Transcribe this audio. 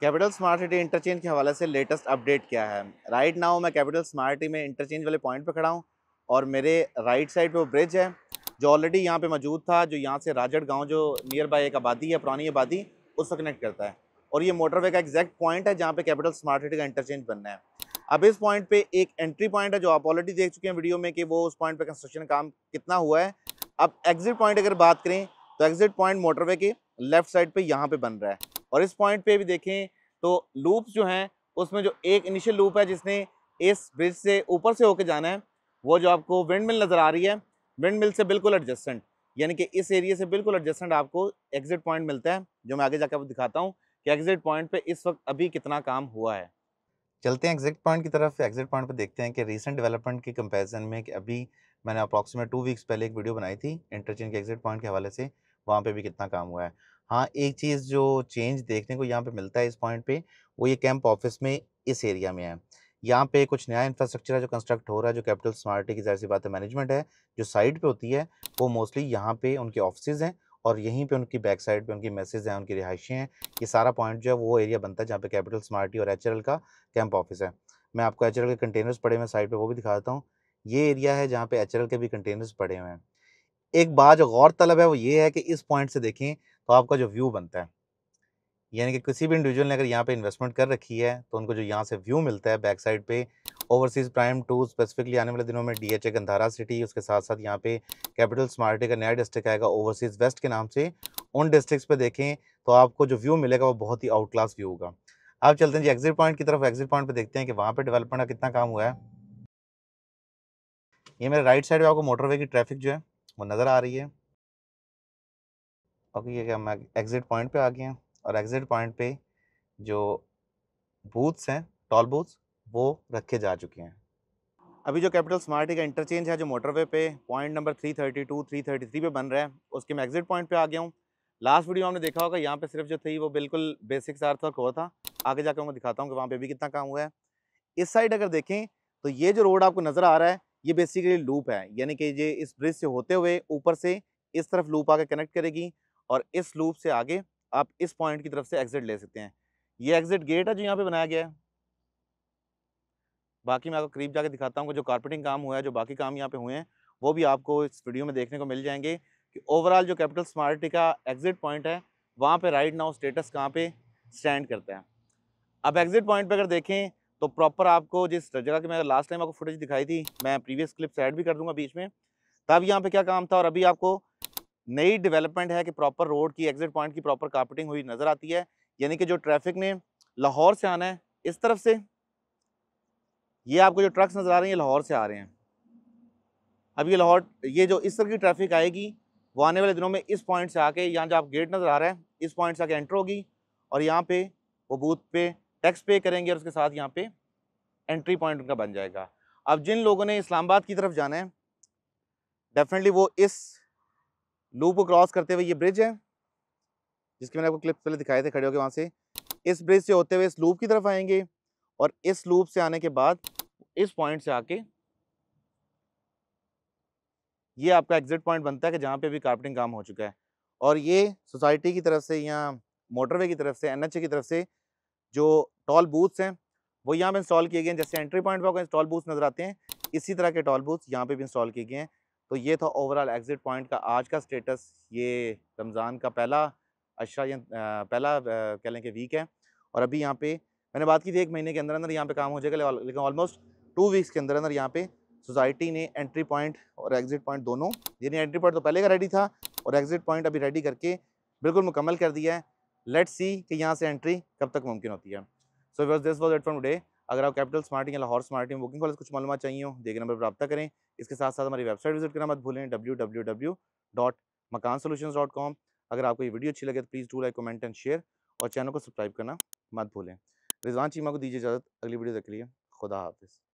capital smart city interchange के हवाले से लेटेस्ट अपडेट क्या है राइट नाउ मैं कैपिटल स्मार्ट सिटी में इंटरचेंज वाले पॉइंट पर खड़ा हूँ और मेरे राइट साइड पे वो ब्रिज है जो ऑलरेडी यहाँ पे मौजूद था जो यहाँ से राजड़ गांव जो नियर बाय एक आबादी है पुरानी आबादी उससे कनेक्ट करता है और ये मोटरवे का एग्जैक्ट पॉइंट है जहाँ पे कैपिटल स्मार्ट सिटी का इंटरचेंज बनना है अब इस पॉइंट पे एक एंट्री पॉइंट है जो आप ऑलरेडी देख चुके हैं वीडियो में कि वो उस पॉइंट पे कंस्ट्रक्शन काम कितना हुआ है अब एग्जिट पॉइंट अगर बात करें तो एग्जिट पॉइंट मोटरवे के लेफ्ट साइड पे यहाँ पे बन रहा है और इस पॉइंट पे भी देखें तो लूप्स जो हैं उसमें जो एक इनिशियल लूप है जिसने इस ब्रिज से ऊपर से होकर जाना है वो जो आपको विंड मिल नज़र आ रही है विंड मिल से बिल्कुल एडजस्टेंट यानी कि इस एरिया से बिल्कुल एडजस्टेंट आपको एग्जिट पॉइंट मिलता है जो मैं आगे जाकर आपको दिखाता हूँ कि एग्जिट पॉइंट पे इस वक्त अभी कितना काम हुआ है चलते हैं एग्जिट पॉइंट की तरफ एग्जिट पॉइंट पर देखते हैं कि रिसेंट डेवलपमेंट के कम्पेरिजन में कि अभी मैंने अप्रॉक्सीमेट टू वीक्स पहले एक वीडियो बनाई थी इंटरचेंज के एग्जिट पॉइंट के हवाले से वहाँ पे भी कितना काम हुआ है हाँ एक चीज़ जो चेंज देखने को यहाँ पे मिलता है इस पॉइंट पे वो ये कैंप ऑफिस में इस एरिया में है यहाँ पे कुछ नया इंफ्रास्ट्रक्चर है जो कंस्ट्रक्ट हो रहा है जो कैपिटल स्मार्टी की जैसी सी बात है मैनेजमेंट है जो साइड पे होती है वो मोस्टली यहाँ पे उनके ऑफिस हैं और यहीं पे उनकी बैक साइड पे उनकी मैसेज हैं उनकी रिहाइशें हैं ये सारा पॉइंट जो है वो एरिया बनता है जहाँ पे कैपिटल स्मार्टी और एच का कैंप ऑफिस है मैं आपको एच के कंटेनर्स पड़े हुए साइड पर वो भी दिखा देता हूँ ये एरिया है जहाँ पे एच के भी कंटेनर्स पड़े हुए हैं एक बात जो गौर तलब है वो ये है कि इस पॉइंट से देखें तो आपका जो व्यू बनता है यानी कि किसी भी इंडिविजुअल ने अगर यहाँ पे इन्वेस्टमेंट कर रखी है तो उनको जो यहाँ से व्यू मिलता है बैक साइड पे ओवरसीज प्राइम टू स्पेसिफिकली आने वाले दिनों में डी एच गंधारा सिटी उसके साथ साथ यहाँ पे कैपिटल स्मार्टी का नया डिस्ट्रिक्ट आएगा ओवरसीज वेस्ट के नाम से उन डिस्ट्रिक्ट पे देखें तो आपको जो व्यू मिलेगा वो बहुत ही आउट क्लास व्यू होगा आप चलते हैं जी एग्जिट पॉइंट की तरफ एग्जिट पॉइंट पर देखते हैं कि वहाँ पर डेवलपमेंट का कितना काम हुआ है ये मेरे राइट साइड में आपको मोटरवे की ट्रैफिक जो है वो नज़र आ रही है और ये हम एग्ज़िट पॉइंट पे आ गए हैं और एग्ज़िट पॉइंट पे जो बूथ्स हैं टॉल बूथ्स वो रखे जा चुके हैं अभी जो कैपिटल स्मार्टी का इंटरचेंज है जो मोटरवे पे पॉइंट नंबर 332, 333 पे बन रहा है उसके मैं एग्ज़िट पॉइंट पे आ गया हूँ लास्ट वीडियो हमने देखा होगा यहाँ पे सिर्फ जो थी वो बिल्कुल बेसिक सार्थक कोर था आगे जाकर मैं दिखाता हूँ कि वहाँ पे भी कितना काम हुआ है इस साइड अगर देखें तो ये जो रोड आपको नज़र आ रहा है ये बेसिकली लूप है यानी कि ये इस ब्रिज से होते हुए ऊपर से इस तरफ लूप आकर कनेक्ट करेगी और इस लूप से आगे आप इस पॉइंट की तरफ से एग्जिट ले सकते हैं ये एग्जिट गेट है जो यहाँ पे बनाया गया है बाकी मैं आपको करीब जाके दिखाता हूँ जो कारपेटिंग काम हुआ है जो बाकी काम यहाँ पे हुए हैं वो भी आपको इस वीडियो में देखने को मिल जाएंगे कि ओवरऑल जो कैपिटल स्मार्टी का एग्जिट पॉइंट है वहाँ पे राइट नाउ स्टेटस कहाँ पे स्टैंड करता है अब एग्जिट पॉइंट पे अगर देखें तो प्रॉपर आपको जिस जगह की मैं लास्ट टाइम आपको फुटेज दिखाई थी मैं प्रीवियस क्लिप्स ऐड भी कर दूंगा बीच में तब यहाँ पे क्या काम था और अभी आपको नई डेवलपमेंट है कि प्रॉपर रोड की एग्जिट पॉइंट की प्रॉपर कार्पेटिंग हुई नज़र आती है यानी कि जो ट्रैफिक ने लाहौर से आना है इस तरफ से ये आपको जो ट्रक्स नज़र आ रहे हैं ये लाहौर से आ रहे हैं अब ये लाहौर ये जो इस तरह की ट्रैफिक आएगी वो आने वाले दिनों में इस पॉइंट से आके यहाँ जो आप गेट नज़र आ रहा है इस पॉइंट से आके एंटर होगी और यहाँ पे वो बूथ पे टैक्स पे करेंगे और उसके साथ यहाँ पे एंट्री पॉइंट उनका बन जाएगा अब जिन लोगों ने इस्लामाबाद की तरफ जाना है डेफिनेटली वो इस लूप को क्रॉस करते हुए ये ब्रिज है जिसके मैंने आपको क्लिप पहले दिखाए थे खड़े होकर वहाँ से इस ब्रिज से होते हुए इस लूप की तरफ आएंगे और इस लूप से आने के बाद इस पॉइंट से आके ये आपका एग्जिट पॉइंट बनता है कि जहाँ पे भी कार्पेटिंग काम हो चुका है और ये सोसाइटी की तरफ से या मोटरवे की तरफ से एन की तरफ से जो टॉल बूथ्स हैं वो यहाँ पे इंस्टॉल किए गए हैं जैसे एंट्री पॉइंट पर आपको इंस्टॉल बूथ नज़र आते हैं इसी तरह के टॉल बूथ यहाँ पे भी इंस्टॉल किए गए हैं तो ये था ओवरऑल एग्ज़िट पॉइंट का आज का स्टेटस ये रमज़ान का पहला अच्छा या पहला कह लें कि वीक है और अभी यहाँ पे मैंने बात की थी एक महीने के अंदर अंदर यहाँ पे काम हो जाएगा लेकिन ऑलमोस्ट टू वीक्स के अंदर अंदर यहाँ पे सोसाइटी ने एंट्री पॉइंट और एग्ज़िट पॉइंट दोनों यानी एंट्री पॉइंट तो पहले का रेडी था और एग्ज़िट पॉइंट अभी रेडी करके बिल्कुल मुकम्मल कर दिया है लेट्स सी कि यहाँ से एंट्री कब तक मुमकिन होती है so this was at from day अगर आप कैपिटल स्मार्टिंग या लाहौर स्मार्टिंग बुकिंग कॉलेज कुछ मालूम चाहिए हो देखे नंबर पर रब्ता करें इसके साथ साथ हमारी वेबसाइट विजिट करना मत भूलें W W W dot Makaan dot अगर आपको ये वीडियो अच्छी लगे तो please do like comment and share और चैनल को सब्सक्राइब करना मत भूलें रिजवान चीमा को दीजिए इजाज़त अगली वीडियो तक लिए खुदा हाफिज़